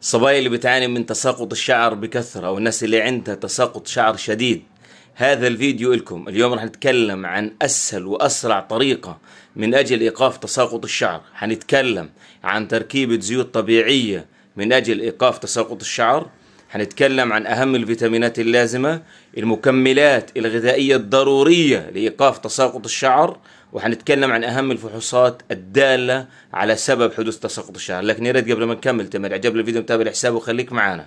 الصبايا اللي بتعاني من تساقط الشعر بكثرة والناس اللي عندها تساقط شعر شديد هذا الفيديو لكم اليوم رح نتكلم عن أسهل وأسرع طريقة من أجل إيقاف تساقط الشعر حنتكلم عن تركيبة زيوت طبيعية من أجل إيقاف تساقط الشعر هنتكلم عن أهم الفيتامينات اللازمة المكملات الغذائية الضرورية لإيقاف تساقط الشعر وهنتكلم عن أهم الفحوصات الدالة على سبب حدوث تساقط الشعر لكن يا ريت قبل ما نكمل تمر عجب الفيديو متابع الحساب وخليك معانا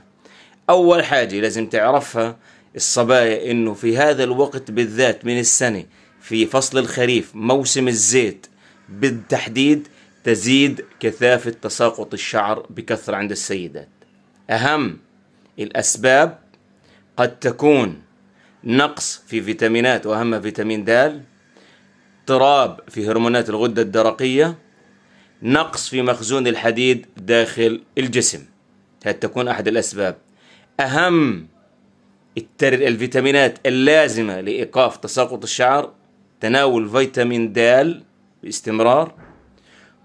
أول حاجة لازم تعرفها الصبايا إنه في هذا الوقت بالذات من السنة في فصل الخريف موسم الزيت بالتحديد تزيد كثافة تساقط الشعر بكثرة عند السيدات أهم الأسباب قد تكون نقص في فيتامينات وأهمها فيتامين دال اضطراب في هرمونات الغدة الدرقية نقص في مخزون الحديد داخل الجسم هذه تكون أحد الأسباب أهم الفيتامينات اللازمة لإيقاف تساقط الشعر تناول فيتامين دال باستمرار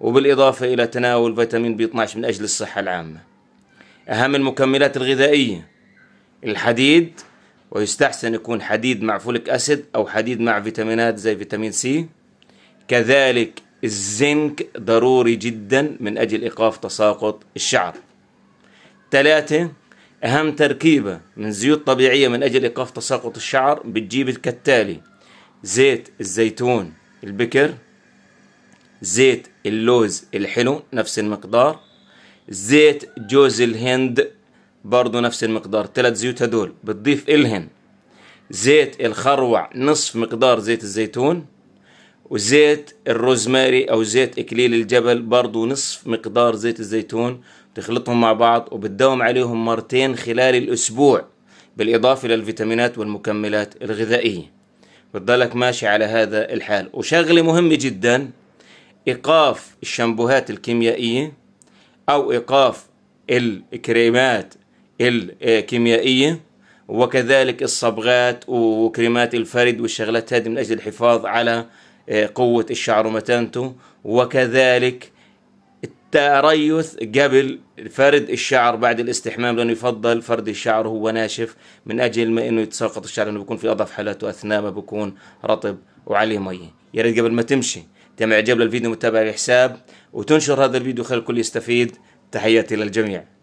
وبالإضافة إلى تناول فيتامين بي 12 من أجل الصحة العامة أهم المكملات الغذائية الحديد ويستحسن يكون حديد مع فوليك أسيد أو حديد مع فيتامينات زي فيتامين سي كذلك الزنك ضروري جدا من أجل إيقاف تساقط الشعر ثلاثة أهم تركيبة من زيوت طبيعية من أجل إيقاف تساقط الشعر بتجيب كالتالي زيت الزيتون البكر زيت اللوز الحلو نفس المقدار زيت جوز الهند برضو نفس المقدار ثلاث زيوت هدول بتضيف إلهن زيت الخروع نصف مقدار زيت الزيتون وزيت الروزماري أو زيت إكليل الجبل برضو نصف مقدار زيت الزيتون تخلطهم مع بعض وبتداوم عليهم مرتين خلال الأسبوع بالإضافة للفيتامينات والمكملات الغذائية بتضلك ماشي على هذا الحال وشغلة مهمة جدا إيقاف الشامبوهات الكيميائية أو إيقاف الكريمات الكيميائية وكذلك الصبغات وكريمات الفرد والشغلات هذه من أجل الحفاظ على آه، قوة الشعر ومتانته وكذلك التريث قبل فرد الشعر بعد الاستحمام لأنه يفضل فرد الشعر هو ناشف من أجل ما أنه يتساقط الشعر لأنه بيكون في أضعف حالاته أثناء ما بيكون رطب وعليه مية يا ريت قبل ما تمشي جمع إعجاب للفيديو متابعة الحساب وتنشر هذا الفيديو خلي الكل يستفيد تحياتي للجميع